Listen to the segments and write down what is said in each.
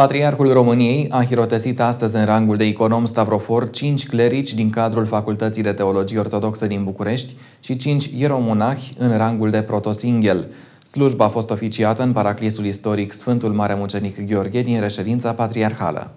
Patriarhul României a hirotesit astăzi în rangul de econom Stavrofor cinci clerici din cadrul Facultății de Teologie Ortodoxă din București și cinci ieromonahi în rangul de protosinghel. Slujba a fost oficiată în paraclisul istoric Sfântul Mare Mucenic Gheorghe din reședința patriarhală.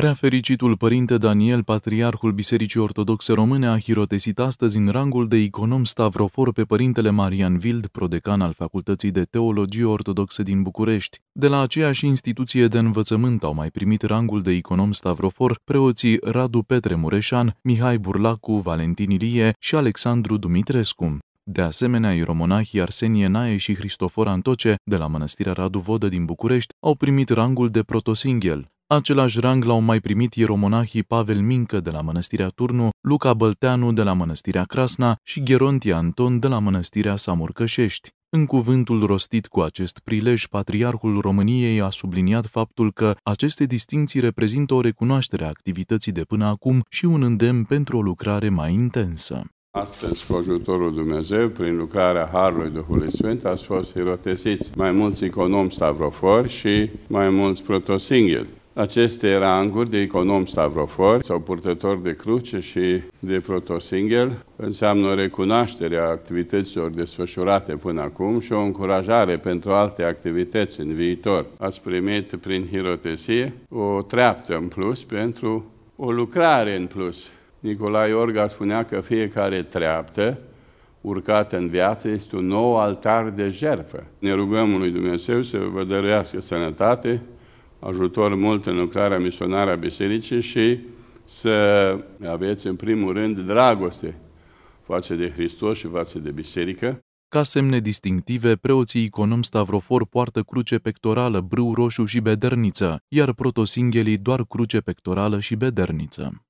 Preafericitul părinte Daniel, patriarhul Bisericii Ortodoxe Române, a hirotesit astăzi în rangul de iconom stavrofor pe părintele Marian Vild, prodecan al Facultății de Teologie Ortodoxă din București. De la aceeași instituție de învățământ au mai primit rangul de iconom stavrofor preoții Radu Petre Mureșan, Mihai Burlacu, Valentin Ilie și Alexandru Dumitrescu. De asemenea, iromonahii Arsenie Nae și Cristofor Antoce, de la Mănăstirea Radu Vodă din București, au primit rangul de protosinghel. Același rang l-au mai primit ieromonahii Pavel Mincă de la Mănăstirea Turnu, Luca Bălteanu de la Mănăstirea Crasna și Gherontia Anton de la Mănăstirea Samurcășești. În cuvântul rostit cu acest prilej, Patriarhul României a subliniat faptul că aceste distinții reprezintă o recunoaștere a activității de până acum și un îndemn pentru o lucrare mai intensă. Astăzi, cu ajutorul Dumnezeu, prin lucrarea Harului Duhului Sfânt, ați fost hirotesiți mai mulți economi stavrofori și mai mulți protosingheli aceste ranguri de econom stavrofor sau purtător de cruce și de protosingel înseamnă a activităților desfășurate până acum și o încurajare pentru alte activități în viitor. Ați primit prin hirotesie o treaptă în plus pentru o lucrare în plus. Nicolae Orga spunea că fiecare treaptă urcat în viață este un nou altar de jerfă. Ne rugăm lui Dumnezeu să vă dărească sănătate, ajutor mult în lucrarea misionară a bisericii și să aveți în primul rând dragoste față de Hristos și față de biserică. Ca semne distinctive, preoții Iconom Stavrofor poartă cruce pectorală, brâu roșu și bederniță, iar protosinghelii doar cruce pectorală și bederniță.